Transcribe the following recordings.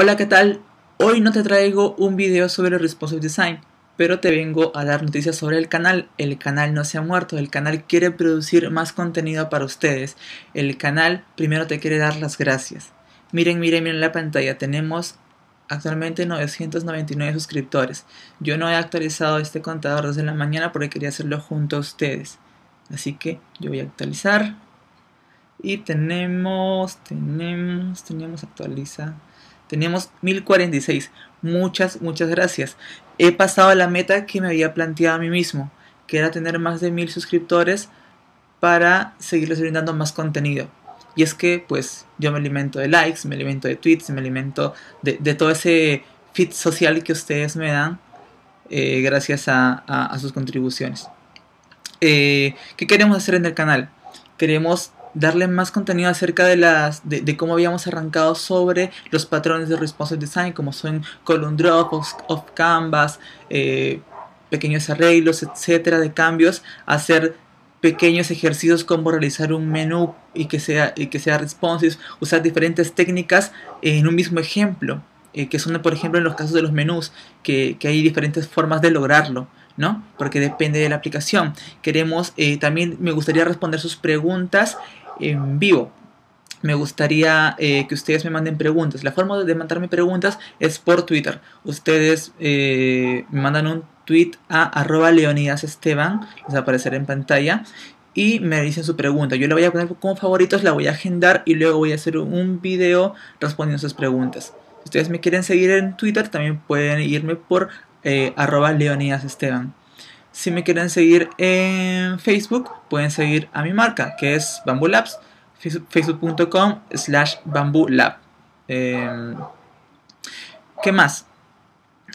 Hola, ¿qué tal? Hoy no te traigo un video sobre el responsive design, pero te vengo a dar noticias sobre el canal. El canal no se ha muerto, el canal quiere producir más contenido para ustedes. El canal primero te quiere dar las gracias. Miren, miren, miren la pantalla, tenemos actualmente 999 suscriptores. Yo no he actualizado este contador desde la mañana porque quería hacerlo junto a ustedes. Así que yo voy a actualizar. Y tenemos, tenemos, tenemos actualizado tenemos 1046. Muchas, muchas gracias. He pasado a la meta que me había planteado a mí mismo, que era tener más de 1000 suscriptores para seguirles brindando más contenido. Y es que, pues, yo me alimento de likes, me alimento de tweets, me alimento de, todo ese fit social que ustedes me dan eh, gracias a, sus contribuciones. Eh, ¿Qué queremos hacer en el canal? Queremos darle más contenido acerca de las de, cómo habíamos arrancado sobre los patrones de responsive design como son column drop off canvas eh, pequeños arreglos etcétera de cambios hacer pequeños ejercicios como realizar un menú y que sea y que sea responsive usar diferentes técnicas en un mismo ejemplo eh, que son por ejemplo en los casos de los menús que hay diferentes formas de lograrlo ¿no? Porque depende de la aplicación. Queremos, eh, también me gustaría responder sus preguntas en vivo. Me gustaría eh, que ustedes me manden preguntas. La forma de mandarme preguntas es por Twitter. Ustedes eh, me mandan un tweet a arroba Leonidas Esteban, les aparecer en pantalla, y me dicen su pregunta. Yo la voy a poner como favoritos, la voy a agendar y luego voy a hacer un video respondiendo sus preguntas. Si ustedes me quieren seguir en Twitter, también pueden irme por eh, arroba Leonidas Esteban. Si me quieren seguir en Facebook, pueden seguir a mi marca, que es Bamboo Labs, facebook.com slash Bamboo em, ¿Qué más?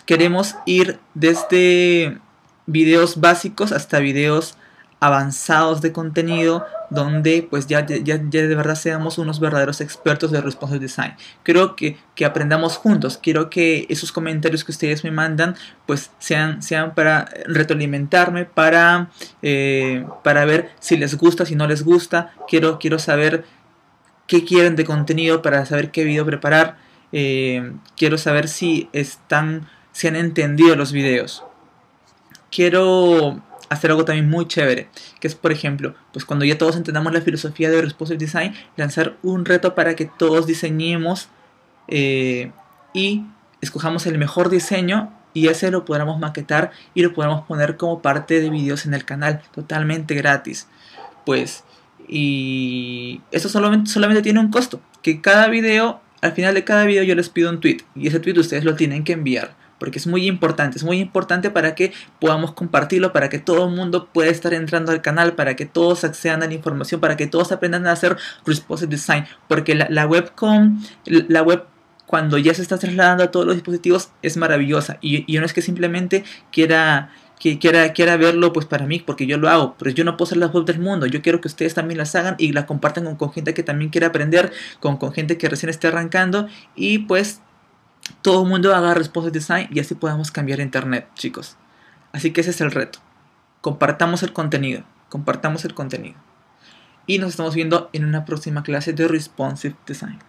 Queremos ir desde videos básicos hasta videos avanzados de contenido donde pues ya, de verdad seamos unos verdaderos expertos de responsive design. Creo que, aprendamos juntos, quiero que esos comentarios que ustedes me mandan pues sean, sean para retroalimentarme, para, eh, para ver si les gusta, si no les gusta, quiero, quiero saber qué quieren de contenido para saber qué video preparar, eh, quiero saber si están, si han entendido los videos. Quiero hacer algo también muy chévere, que es por ejemplo, pues cuando ya todos entendamos la filosofía de Responsive Design, lanzar un reto para que todos diseñemos eh, y escojamos el mejor diseño y ese lo podamos maquetar y lo podamos poner como parte de videos en el canal, totalmente gratis. Pues, y eso solamente, solamente tiene un costo, que cada video, al final de cada video yo les pido un tweet y ese tweet ustedes lo tienen que enviar porque es muy importante, es muy importante para que podamos compartirlo, para que todo el mundo pueda estar entrando al canal, para que todos accedan a la información, para que todos aprendan a hacer responsive design, porque la, la web la web cuando ya se está trasladando a todos los dispositivos es maravillosa y, no es que simplemente quiera que quiera, quiera verlo, pues para mí, porque yo lo hago, pero yo no puedo ser la web del mundo, yo quiero que ustedes también las hagan y las compartan con, gente que también quiera aprender, con, con gente que recién esté arrancando y pues todo el mundo haga responsive design y así podamos cambiar internet, chicos. Así que ese es el reto. Compartamos el contenido, compartamos el contenido. Y nos estamos viendo en una próxima clase de responsive design.